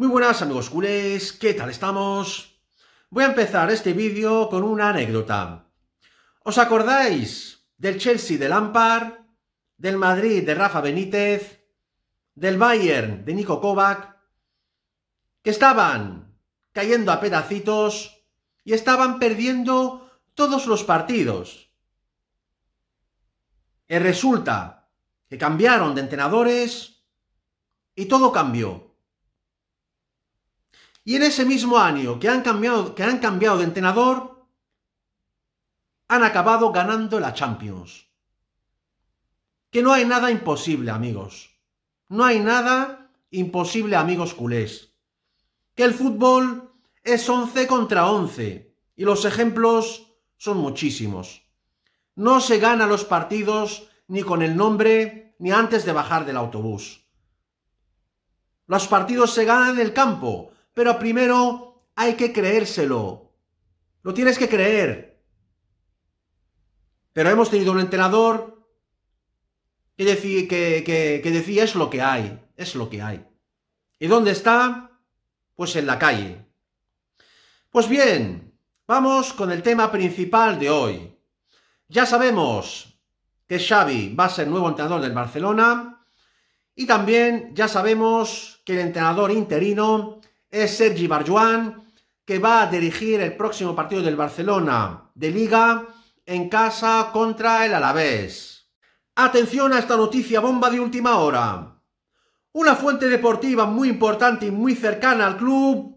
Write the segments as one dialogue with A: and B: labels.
A: Muy buenas amigos culés, ¿qué tal estamos? Voy a empezar este vídeo con una anécdota. ¿Os acordáis del Chelsea de Lampard, del Madrid de Rafa Benítez, del Bayern de Nico Kovac, que estaban cayendo a pedacitos y estaban perdiendo todos los partidos? Y resulta que cambiaron de entrenadores y todo cambió. Y en ese mismo año que han cambiado, que han cambiado de entrenador, han acabado ganando la Champions. Que no hay nada imposible, amigos. No hay nada imposible, amigos culés. Que el fútbol es 11 contra 11 y los ejemplos son muchísimos. No se gana los partidos ni con el nombre ni antes de bajar del autobús. Los partidos se ganan en el campo, pero primero hay que creérselo. Lo tienes que creer. Pero hemos tenido un entrenador que, decía que, decía es lo que hay, es lo que hay. ¿Y dónde está? Pues en la calle. Pues bien, vamos con el tema principal de hoy. Ya sabemos que Xavi va a ser nuevo entrenador del Barcelona y también ya sabemos que el entrenador interino es Sergi Barjuan, que va a dirigir el próximo partido del Barcelona de Liga en casa contra el Alavés. Atención a esta noticia bomba de última hora. Una fuente deportiva muy importante y muy cercana al club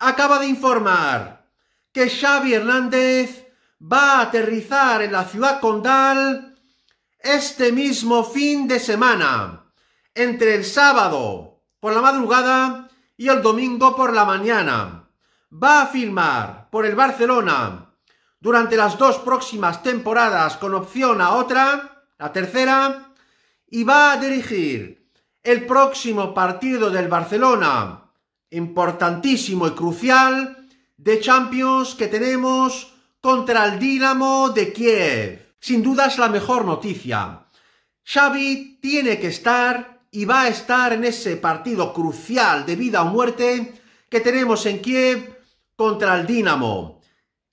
A: acaba de informar que Xavi Hernández va a aterrizar en la ciudad condal este mismo fin de semana, entre el sábado por la madrugada y el domingo por la mañana. Va a firmar por el Barcelona durante las dos próximas temporadas con opción a otra, la tercera, y va a dirigir el próximo partido del Barcelona, importantísimo y crucial, de Champions que tenemos contra el Dinamo de Kiev. Sin duda es la mejor noticia. Xavi tiene que estar y va a estar en ese partido crucial de vida o muerte que tenemos en Kiev contra el Dinamo.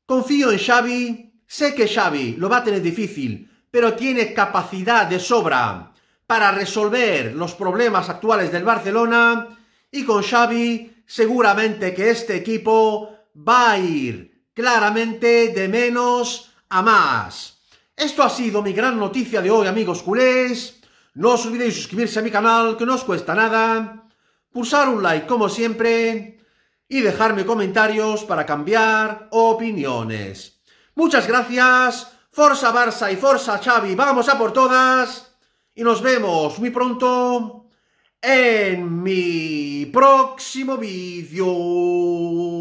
A: Confío en Xavi, sé que Xavi lo va a tener difícil, pero tiene capacidad de sobra para resolver los problemas actuales del Barcelona y con Xavi seguramente que este equipo va a ir claramente de menos a más. Esto ha sido mi gran noticia de hoy, amigos culés. No os olvidéis suscribirse a mi canal, que no os cuesta nada, pulsar un like como siempre y dejarme comentarios para cambiar opiniones. Muchas gracias, Forza Barça y Forza Xavi, vamos a por todas y nos vemos muy pronto en mi próximo vídeo.